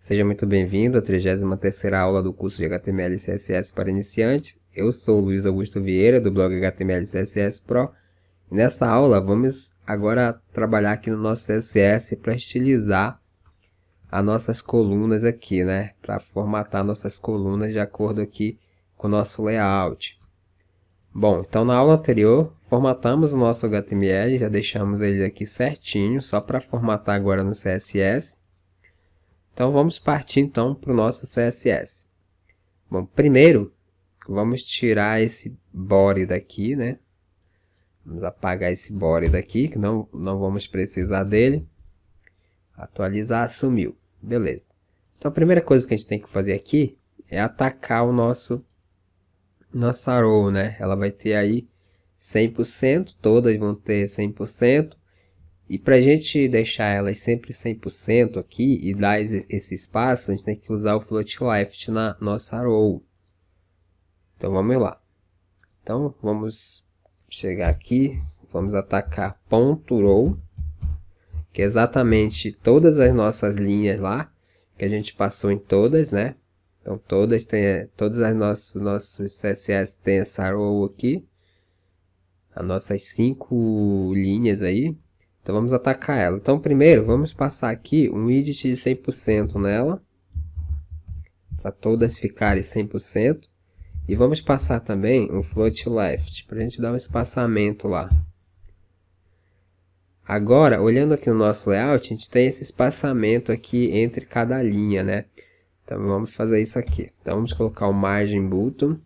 Seja muito bem-vindo à 33ª aula do curso de HTML e CSS para iniciantes. Eu sou Luiz Augusto Vieira, do blog HTML e CSS Pro. nessa aula, vamos agora trabalhar aqui no nosso CSS para estilizar as nossas colunas aqui, né? Para formatar nossas colunas de acordo aqui com o nosso layout. Bom, então na aula anterior, formatamos o nosso HTML, já deixamos ele aqui certinho, só para formatar agora no CSS. Então vamos partir então para o nosso CSS. Bom, primeiro vamos tirar esse body daqui, né? Vamos apagar esse body daqui, que não, não vamos precisar dele. Atualizar, sumiu. Beleza. Então a primeira coisa que a gente tem que fazer aqui é atacar o nosso nossa row, né? Ela vai ter aí 100%, todas vão ter 100%. E para a gente deixar elas sempre 100% aqui e dar esse espaço, a gente tem que usar o float left na nossa row. Então vamos lá. Então vamos chegar aqui, vamos atacar ponto row, que é exatamente todas as nossas linhas lá, que a gente passou em todas, né? Então todas tem, todas as nossas nossos CSS tem essa row aqui, as nossas cinco linhas aí. Então vamos atacar ela. Então primeiro vamos passar aqui um edit de 100% nela. Para todas ficarem 100%. E vamos passar também um float left. Para a gente dar um espaçamento lá. Agora, olhando aqui no nosso layout, a gente tem esse espaçamento aqui entre cada linha, né? Então vamos fazer isso aqui. Então vamos colocar o margem button.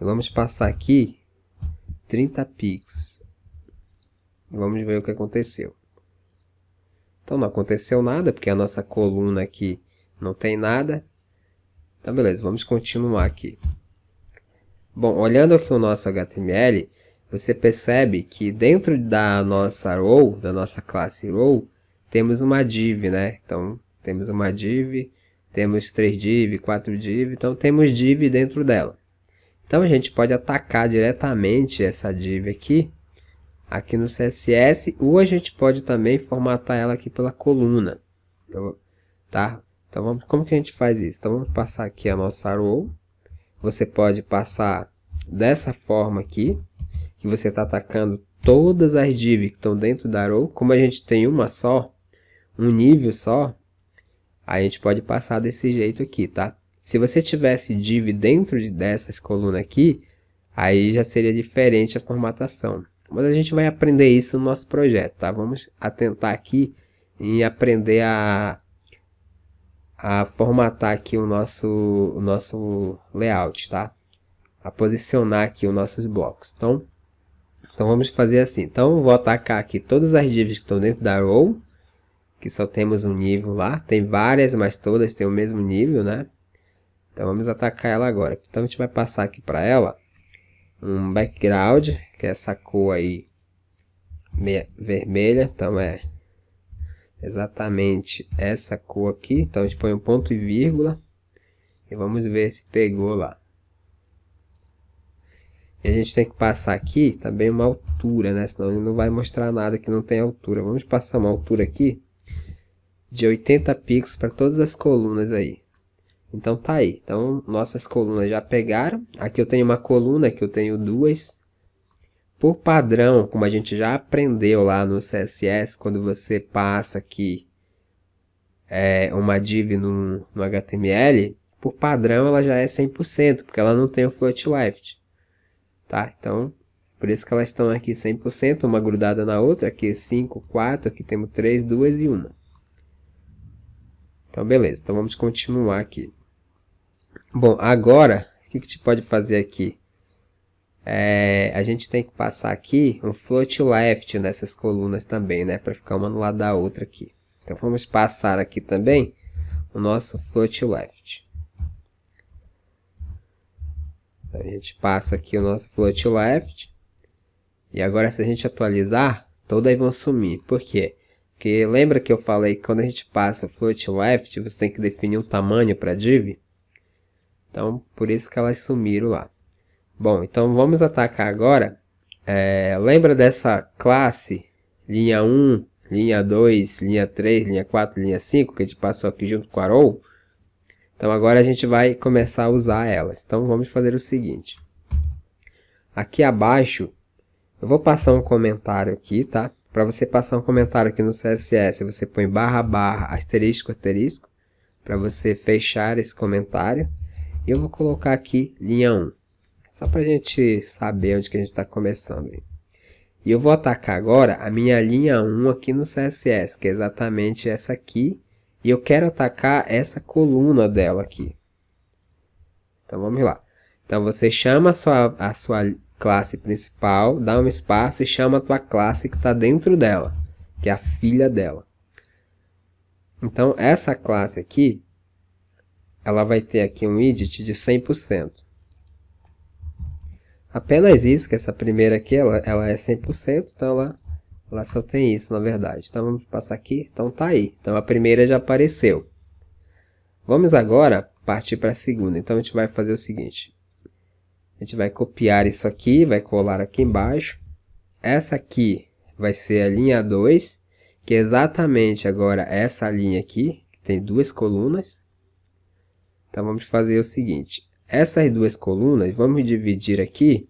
E vamos passar aqui 30 pixels. Vamos ver o que aconteceu. Então não aconteceu nada, porque a nossa coluna aqui não tem nada. Então beleza, vamos continuar aqui. Bom, olhando aqui o nosso HTML, você percebe que dentro da nossa row, da nossa classe row, temos uma div, né? Então temos uma div, temos 3 div, 4 div, então temos div dentro dela. Então a gente pode atacar diretamente essa div aqui aqui no CSS, ou a gente pode também formatar ela aqui pela coluna, então, tá? Então, vamos, como que a gente faz isso? Então, vamos passar aqui a nossa row. Você pode passar dessa forma aqui, que você está atacando todas as divs que estão dentro da row. Como a gente tem uma só, um nível só, a gente pode passar desse jeito aqui, tá? Se você tivesse div dentro de dessas colunas aqui, aí já seria diferente a formatação. Mas a gente vai aprender isso no nosso projeto, tá? Vamos atentar aqui em aprender a, a formatar aqui o nosso, o nosso layout, tá? A posicionar aqui os nossos blocos. Então, então vamos fazer assim. Então vou atacar aqui todas as divs que estão dentro da row, que só temos um nível lá. Tem várias, mas todas têm o mesmo nível, né? Então vamos atacar ela agora. Então a gente vai passar aqui para ela um background, que é essa cor aí vermelha, então é exatamente essa cor aqui, então a gente põe um ponto e vírgula, e vamos ver se pegou lá. E a gente tem que passar aqui também uma altura, né? Senão ele não vai mostrar nada que não tem altura. Vamos passar uma altura aqui de 80 pixels para todas as colunas aí. Então tá aí. Então nossas colunas já pegaram. Aqui eu tenho uma coluna, aqui eu tenho duas. Por padrão, como a gente já aprendeu lá no CSS, quando você passa aqui é, uma div no, no HTML, por padrão ela já é 100%, porque ela não tem o float left. Tá? Então, por isso que elas estão aqui 100%, uma grudada na outra, aqui 5, 4, aqui temos 3, 2 e 1. Então beleza, então vamos continuar aqui. Bom, agora, o que, que a gente pode fazer aqui? É, a gente tem que passar aqui um float left nessas colunas também, né? Para ficar uma no lado da outra aqui. Então, vamos passar aqui também o nosso float left. a gente passa aqui o nosso float left. E agora, se a gente atualizar, todas aí vão sumir. Por quê? Porque lembra que eu falei que quando a gente passa float left, você tem que definir um tamanho para div? Então, por isso que elas sumiram lá. Bom, então vamos atacar agora. É, lembra dessa classe? Linha 1, linha 2, linha 3, linha 4, linha 5, que a gente passou aqui junto com a row? Então agora a gente vai começar a usar elas. Então vamos fazer o seguinte. Aqui abaixo, eu vou passar um comentário aqui, tá? Para você passar um comentário aqui no CSS, você põe barra, barra, asterisco, asterisco, para você fechar esse comentário eu vou colocar aqui linha 1, só para a gente saber onde que a gente está começando. E eu vou atacar agora a minha linha 1 aqui no CSS, que é exatamente essa aqui, e eu quero atacar essa coluna dela aqui. Então vamos lá. Então você chama a sua, a sua classe principal, dá um espaço e chama a tua classe que está dentro dela, que é a filha dela. Então essa classe aqui, ela vai ter aqui um edit de 100%. Apenas isso, que essa primeira aqui, ela, ela é 100%, então ela, ela só tem isso, na verdade. Então, vamos passar aqui. Então, tá aí. Então, a primeira já apareceu. Vamos agora partir para a segunda. Então, a gente vai fazer o seguinte. A gente vai copiar isso aqui, vai colar aqui embaixo. Essa aqui vai ser a linha 2, que é exatamente agora essa linha aqui, que tem duas colunas. Então vamos fazer o seguinte, essas duas colunas, vamos dividir aqui,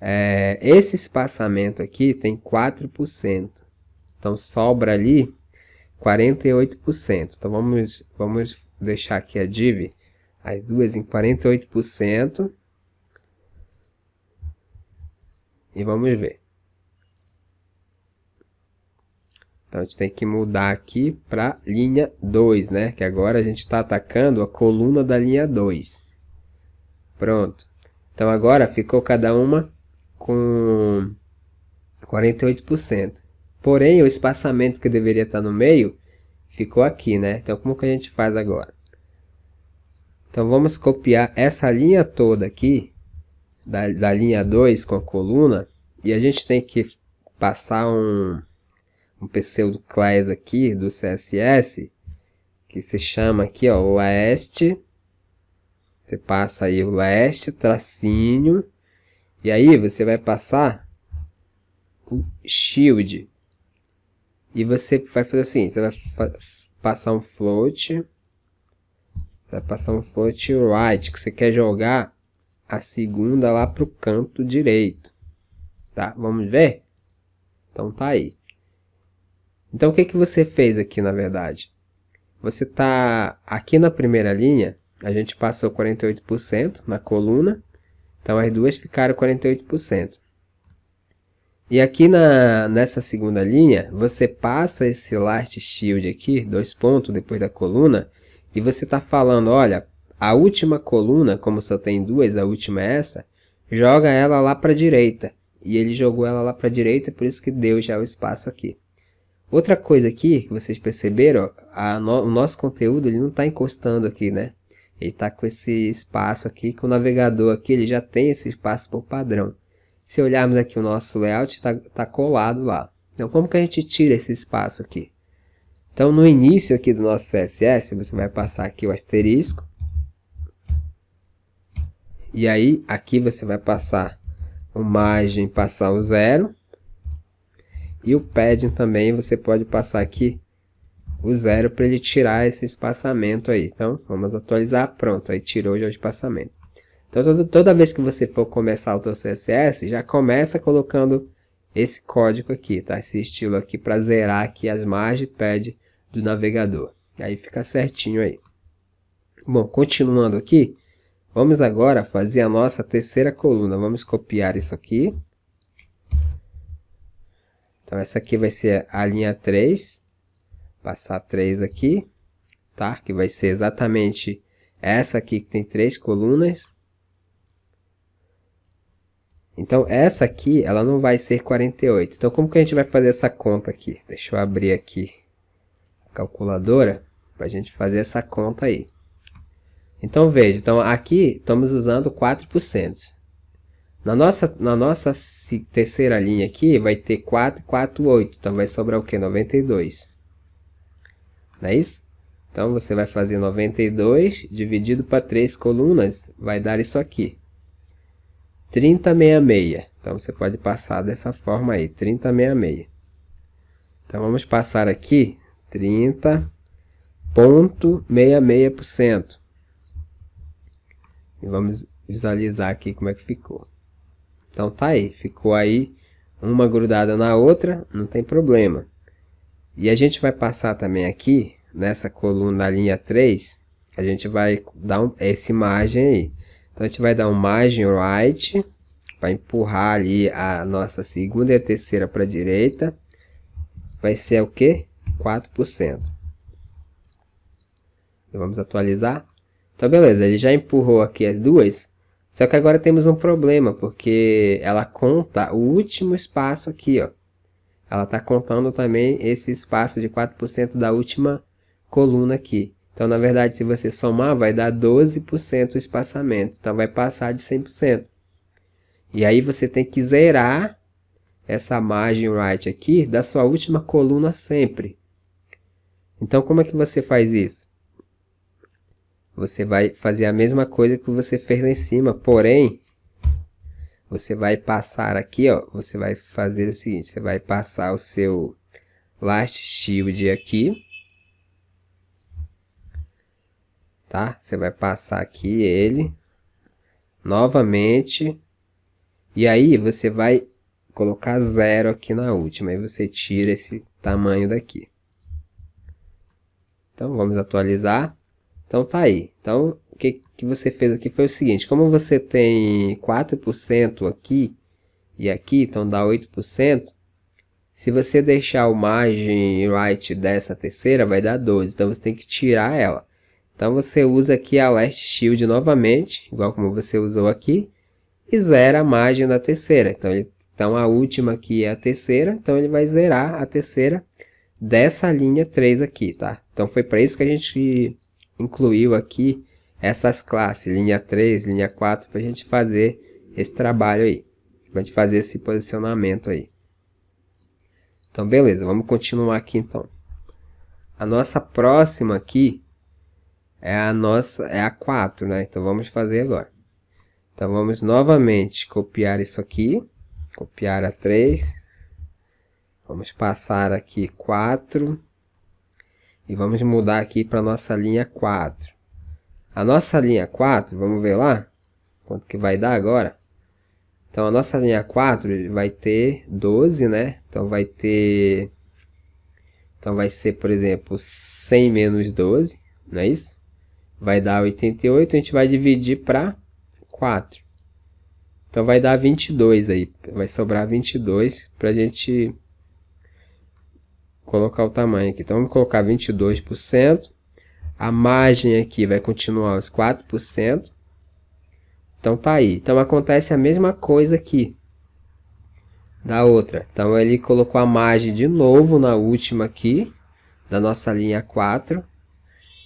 é, esse espaçamento aqui tem 4%, então sobra ali 48%, então vamos, vamos deixar aqui a div, as duas em 48%, e vamos ver. Então a gente tem que mudar aqui para linha 2, né? Que agora a gente está atacando a coluna da linha 2. Pronto. Então agora ficou cada uma com 48%. Porém, o espaçamento que deveria estar no meio ficou aqui, né? Então como que a gente faz agora? Então vamos copiar essa linha toda aqui, da, da linha 2 com a coluna, e a gente tem que passar um um pseudo class aqui do CSS, que se chama aqui, ó, last. Você passa aí o last, tracinho, e aí você vai passar o shield. E você vai fazer assim, você vai passar um float, vai passar um float right, que você quer jogar a segunda lá para o canto direito. Tá, vamos ver? Então tá aí. Então o que, que você fez aqui na verdade? Você está aqui na primeira linha, a gente passou 48% na coluna, então as duas ficaram 48%. E aqui na, nessa segunda linha, você passa esse last shield aqui, dois pontos depois da coluna, e você está falando, olha, a última coluna, como só tem duas, a última é essa, joga ela lá para a direita. E ele jogou ela lá para a direita, por isso que deu já o espaço aqui. Outra coisa aqui que vocês perceberam, no, o nosso conteúdo ele não está encostando aqui, né? Ele está com esse espaço aqui, que o navegador aqui ele já tem esse espaço por padrão. Se olharmos aqui o nosso layout, está tá colado lá. Então, como que a gente tira esse espaço aqui? Então, no início aqui do nosso CSS, você vai passar aqui o asterisco. E aí, aqui você vai passar o margem, passar o zero. E o padding também, você pode passar aqui o zero para ele tirar esse espaçamento aí. Então, vamos atualizar, pronto, aí tirou já é o espaçamento. Então, toda, toda vez que você for começar o seu CSS, já começa colocando esse código aqui, tá? Esse estilo aqui para zerar aqui as margens pad do navegador. Aí fica certinho aí. Bom, continuando aqui, vamos agora fazer a nossa terceira coluna. Vamos copiar isso aqui. Então essa aqui vai ser a linha 3, passar 3 aqui, tá? Que vai ser exatamente essa aqui que tem três colunas. Então essa aqui, ela não vai ser 48. Então como que a gente vai fazer essa conta aqui? Deixa eu abrir aqui a calculadora para a gente fazer essa conta aí. Então veja, então aqui estamos usando 4%. Na nossa, na nossa terceira linha aqui, vai ter 4, 4, 8. Então, vai sobrar o que? 92. Não é isso? Então, você vai fazer 92 dividido para 3 colunas. Vai dar isso aqui. 3066. Então, você pode passar dessa forma aí. 3066. Então, vamos passar aqui. 30,66%. E vamos visualizar aqui como é que ficou. Então tá aí, ficou aí uma grudada na outra, não tem problema. E a gente vai passar também aqui, nessa coluna da linha 3, a gente vai dar um, essa margem aí. Então a gente vai dar um margem right, para empurrar ali a nossa segunda e a terceira para a direita. Vai ser o que? 4%. E vamos atualizar. Então beleza, ele já empurrou aqui as duas, só que agora temos um problema, porque ela conta o último espaço aqui, ó. Ela está contando também esse espaço de 4% da última coluna aqui. Então, na verdade, se você somar, vai dar 12% o espaçamento. Então, vai passar de 100%. E aí, você tem que zerar essa margem right aqui da sua última coluna sempre. Então, como é que você faz isso? você vai fazer a mesma coisa que você fez lá em cima, porém, você vai passar aqui, ó, você vai fazer o seguinte, você vai passar o seu Last Shield aqui, tá? Você vai passar aqui ele, novamente, e aí você vai colocar zero aqui na última, aí você tira esse tamanho daqui. Então, vamos atualizar. Então tá aí. Então o que, que você fez aqui foi o seguinte, como você tem 4% aqui e aqui, então dá 8%, se você deixar o margin right dessa terceira, vai dar 12, então você tem que tirar ela. Então você usa aqui a last shield novamente, igual como você usou aqui, e zera a margem da terceira. Então, ele, então a última aqui é a terceira, então ele vai zerar a terceira dessa linha 3 aqui, tá? Então foi para isso que a gente incluiu aqui essas classes, linha 3, linha 4, para a gente fazer esse trabalho aí. Para a gente fazer esse posicionamento aí. Então, beleza, vamos continuar aqui então. A nossa próxima aqui é a nossa, é a 4, né? Então, vamos fazer agora. Então, vamos novamente copiar isso aqui. Copiar a 3. Vamos passar aqui 4. E vamos mudar aqui para a nossa linha 4. A nossa linha 4, vamos ver lá quanto que vai dar agora. Então a nossa linha 4 vai ter 12, né? Então vai ter Então vai ser, por exemplo, 100 menos 12, não é isso? Vai dar 88, a gente vai dividir para 4. Então vai dar 22 aí, vai sobrar 22 para a gente colocar o tamanho aqui. Então, vamos colocar 22%. A margem aqui vai continuar os 4%. Então, tá aí. Então, acontece a mesma coisa aqui da outra. Então, ele colocou a margem de novo na última aqui, da nossa linha 4.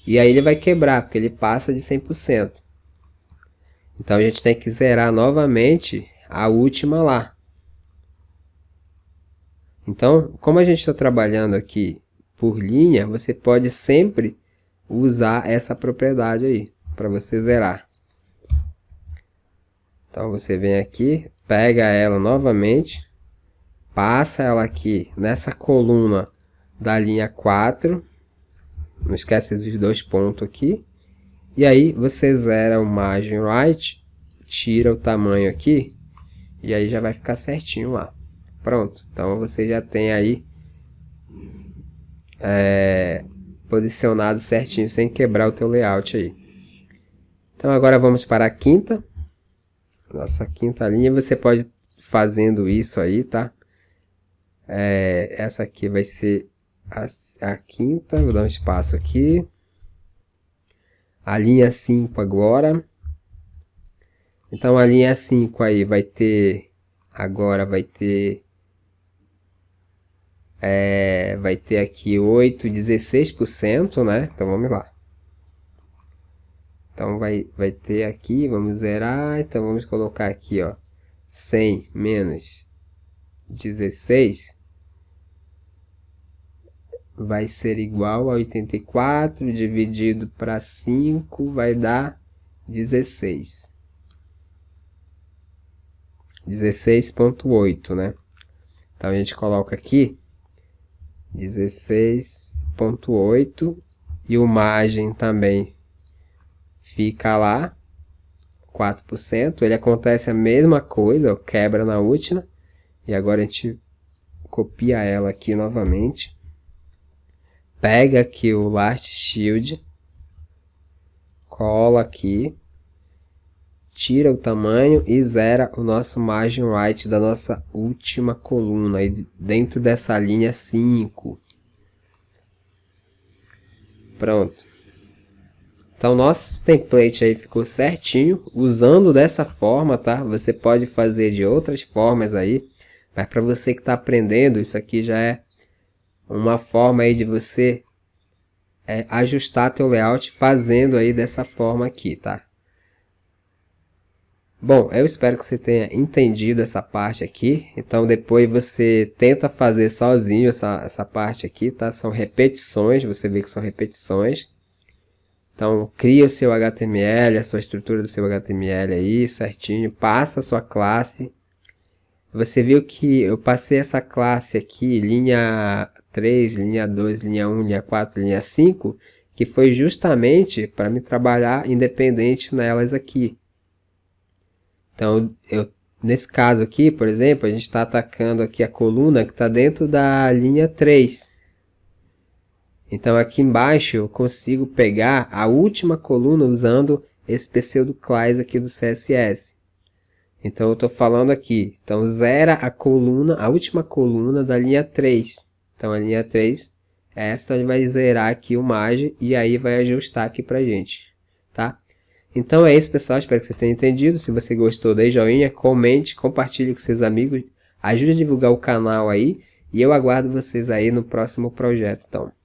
E aí, ele vai quebrar, porque ele passa de 100%. Então, a gente tem que zerar novamente a última lá. Então, como a gente está trabalhando aqui por linha, você pode sempre usar essa propriedade aí, para você zerar. Então, você vem aqui, pega ela novamente, passa ela aqui nessa coluna da linha 4, não esquece dos dois pontos aqui, e aí você zera o margin right, tira o tamanho aqui, e aí já vai ficar certinho lá. Pronto. Então você já tem aí é, posicionado certinho, sem quebrar o teu layout aí. Então agora vamos para a quinta. Nossa quinta linha. Você pode fazendo isso aí, tá? É, essa aqui vai ser a, a quinta. Vou dar um espaço aqui. A linha 5 agora. Então a linha 5 aí vai ter agora vai ter é, vai ter aqui 8, 16%, né? Então vamos lá. Então vai, vai ter aqui, vamos zerar, então vamos colocar aqui, ó, 100 menos 16 vai ser igual a 84 dividido para 5 vai dar 16. 16.8, né? Então a gente coloca aqui 16.8 e o margem também fica lá 4%. Ele acontece a mesma coisa, ó, quebra na última e agora a gente copia ela aqui novamente. Pega aqui o Last Shield, cola aqui tira o tamanho e zera o nosso margin right da nossa última coluna. dentro dessa linha 5. Pronto. Então, nosso template aí ficou certinho. Usando dessa forma, tá? Você pode fazer de outras formas aí. Mas para você que está aprendendo, isso aqui já é uma forma aí de você é, ajustar teu layout fazendo aí dessa forma aqui, tá? Bom, eu espero que você tenha entendido essa parte aqui. Então, depois você tenta fazer sozinho essa, essa parte aqui, tá? São repetições, você vê que são repetições. Então, cria o seu HTML, a sua estrutura do seu HTML aí, certinho. Passa a sua classe. Você viu que eu passei essa classe aqui, linha 3, linha 2, linha 1, linha 4, linha 5, que foi justamente para me trabalhar independente nelas aqui. Então, eu, nesse caso aqui, por exemplo, a gente está atacando aqui a coluna que está dentro da linha 3. Então, aqui embaixo eu consigo pegar a última coluna usando esse pseudo class aqui do CSS. Então, eu estou falando aqui. Então, zera a coluna, a última coluna da linha 3. Então, a linha 3, essa vai zerar aqui o margem e aí vai ajustar aqui a gente, tá? Então é isso, pessoal. Espero que você tenha entendido. Se você gostou, dê joinha, comente, compartilhe com seus amigos. Ajude a divulgar o canal aí. E eu aguardo vocês aí no próximo projeto. Então.